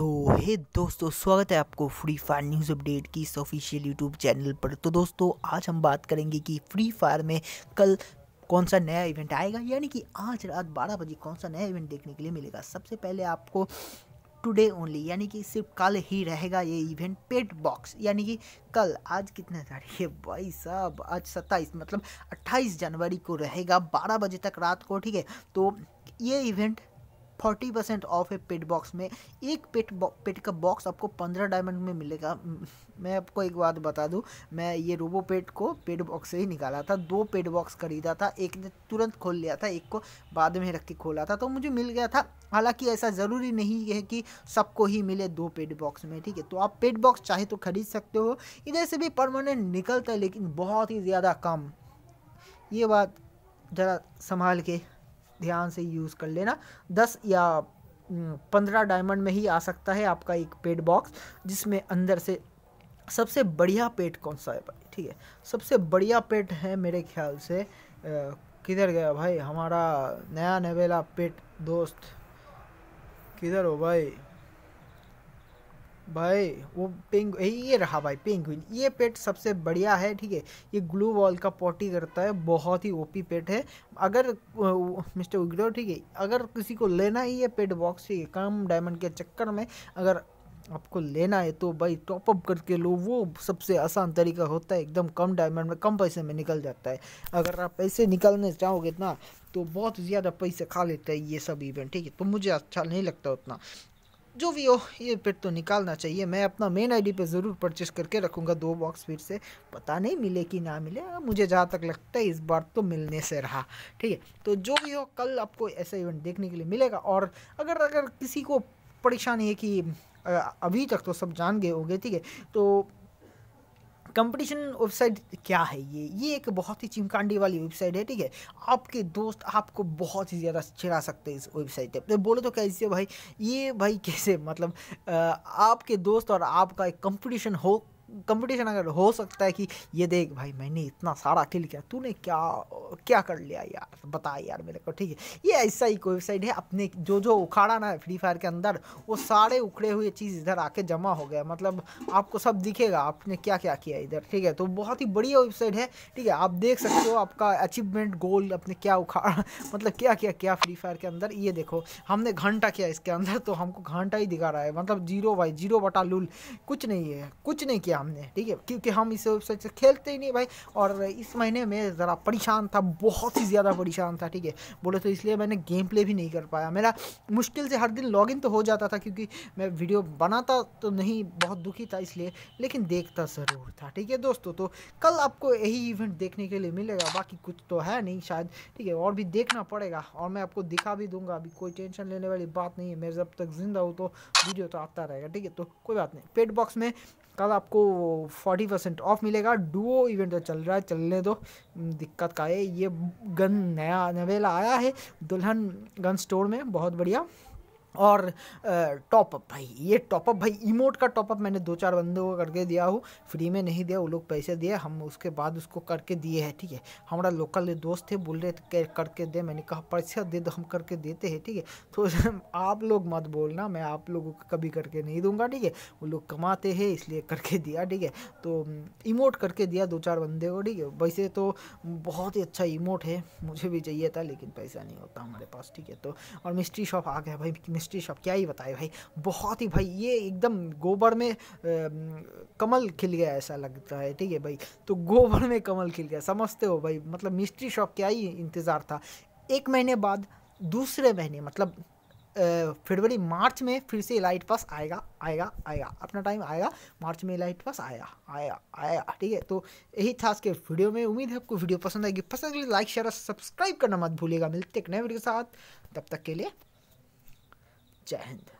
तो हे दोस्तों स्वागत है आपको फ्री फायर न्यूज़ अपडेट की इस ऑफिशियल यूट्यूब चैनल पर तो दोस्तों आज हम बात करेंगे कि फ्री फायर में कल कौन सा नया इवेंट आएगा यानी कि आज रात 12 बजे कौन सा नया इवेंट देखने के लिए मिलेगा सबसे पहले आपको टुडे ओनली यानी कि सिर्फ कल ही रहेगा ये इवेंट पेट बॉक्स यानी कि कल आज कितने तारीख है भाई साहब आज सत्ताईस मतलब अट्ठाईस जनवरी को रहेगा बारह बजे तक रात को ठीक है तो ये इवेंट फोर्टी परसेंट ऑफ है पेट बॉक्स में एक पेट पेट का बॉक्स आपको पंद्रह डायमंड में मिलेगा मैं आपको एक बात बता दूँ मैं ये रोबो पेट को पेट बॉक्स से ही निकाला था दो पेट बॉक्स खरीदा था एक ने तुरंत खोल लिया था एक को बाद में रख के खोला था तो मुझे मिल गया था हालांकि ऐसा ज़रूरी नहीं है कि सबको ही मिले दो पेड बॉक्स में ठीक है तो आप पेड बॉक्स चाहे तो खरीद सकते हो इधर से भी परमानेंट निकलता है लेकिन बहुत ही ज़्यादा कम ये बात ज़रा संभाल के ध्यान से यूज़ कर लेना दस या पंद्रह डायमंड में ही आ सकता है आपका एक पेड बॉक्स जिसमें अंदर से सबसे बढ़िया पेट कौन सा है भाई ठीक है सबसे बढ़िया पेट है मेरे ख्याल से किधर गया भाई हमारा नया नवेला पेट दोस्त किधर हो भाई भाई वो पिंग ये रहा भाई पिंग ये पेट सबसे बढ़िया है ठीक है ये ग्लू वॉल का पॉटी करता है बहुत ही ओपी पेट है अगर मिस्टर उग्रो ठीक है अगर किसी को लेना ही है पेट बॉक्स ठीक है कम डायमंड के चक्कर में अगर आपको लेना है तो भाई टॉप अप करके लो वो सबसे आसान तरीका होता है एकदम कम डायमंड में कम पैसे में निकल जाता है अगर आप पैसे निकालने चाहोगे ना तो बहुत ज़्यादा पैसे खा लेता है ये सब इवेंट ठीक है तो मुझे अच्छा नहीं लगता उतना जो भी हो ये पेट तो निकालना चाहिए मैं अपना मेन आईडी पे ज़रूर परचेस करके रखूँगा दो बॉक्स फिर से पता नहीं मिले कि ना मिले हाँ, मुझे जहाँ तक लगता है इस बार तो मिलने से रहा ठीक है तो जो भी हो कल आपको ऐसा इवेंट देखने के लिए मिलेगा और अगर अगर किसी को परेशानी है कि अभी तक तो सब जान गए होंगे ठीक है तो कंपटीशन वेबसाइट क्या है ये ये एक बहुत ही चिमकांडी वाली वेबसाइट है ठीक है आपके दोस्त आपको बहुत ही ज़्यादा चिरा सकते हैं इस वेबसाइट पे तो बोले तो कैसे भाई ये भाई कैसे मतलब आपके दोस्त और आपका एक कंपटीशन हो कंपटीशन अगर हो सकता है कि ये देख भाई मैंने इतना सारा किल किया तूने क्या क्या कर लिया यार बता यार मेरे को ठीक है ये ऐसा ही कोई वेबसाइट है अपने जो जो उखाड़ा ना है फ्री फायर के अंदर वो सारे उखड़े हुए चीज़ इधर आके जमा हो गया मतलब आपको सब दिखेगा आपने क्या क्या किया इधर ठीक है तो बहुत ही बढ़िया वेबसाइट है ठीक है आप देख सकते हो आपका अचीवमेंट गोल अपने क्या उखाड़ा मतलब क्या क्या क्या फ्री फायर के अंदर ये देखो हमने घंटा किया इसके अंदर तो हमको घंटा ही दिखा रहा है मतलब जीरो बाई जीरो बटा लूल कुछ नहीं है कुछ नहीं किया सामने ठीक है क्योंकि हम इस वेबसाइट से खेलते ही नहीं भाई और इस महीने में ज़रा परेशान था बहुत ही ज़्यादा परेशान था ठीक है बोले तो इसलिए मैंने गेम प्ले भी नहीं कर पाया मेरा मुश्किल से हर दिन लॉगिन तो हो जाता था क्योंकि मैं वीडियो बनाता तो नहीं बहुत दुखी था इसलिए लेकिन देखता ज़रूर था ठीक है दोस्तों तो कल आपको यही इवेंट देखने के लिए मिलेगा बाकी कुछ तो है नहीं शायद ठीक है और भी देखना पड़ेगा और मैं आपको दिखा भी दूंगा अभी कोई टेंशन लेने वाली बात नहीं है मैं जब तक ज़िंदा हूँ तो वीडियो तो आता रहेगा ठीक है तो कोई बात नहीं पेट बॉक्स में कल आपको फोर्टी परसेंट ऑफ मिलेगा डुओ इवेंट जो चल रहा है चलने दो हम्म, दिक्कत का है ये गन नया नवेला आया है दुल्हन गन स्टोर में बहुत बढ़िया और टॉपअप भाई ये टॉपअप भाई इमोट का टॉपअप मैंने दो चार बंदों को करके दिया हूँ फ्री में नहीं दिया वो लोग पैसे दिए हम उसके बाद उसको करके दिए हैं ठीक है हमारा लोकल दोस्त थे बोल रहे थे करके दे मैंने कहा पैसा दे दो हम करके देते हैं ठीक है तो आप लोग मत बोलना मैं आप लोगों को कभी करके नहीं दूंगा ठीक है वो लोग कमाते हैं इसलिए करके दिया ठीक है तो इमोट करके दिया दो चार बंदे को ठीक है वैसे तो बहुत ही अच्छा इमोट है मुझे भी चाहिए था लेकिन पैसा नहीं होता हमारे पास ठीक है तो और मिस्ट्री शॉप आ गया भाई मिस्ट्री शॉप क्या ही बताए भाई बहुत ही भाई ये एकदम गोबर में आ, कमल खिल गया ऐसा लगता है ठीक है भाई तो गोबर में कमल खिल गया समझते हो भाई मतलब मिस्ट्री शॉप क्या ही इंतज़ार था एक महीने बाद दूसरे महीने मतलब फरवरी मार्च में फिर से लाइट पास आएगा आएगा आएगा अपना टाइम आएगा मार्च में लाइट पास आया आया आया ठीक है तो यही था आज के वीडियो में उम्मीद है आपको वीडियो पसंद आएगी पसंद के लिए लाइक शेयर और सब्सक्राइब करना मत भूलिएगा मिलते एक नए वीडियो के साथ तब तक के लिए जय हिंद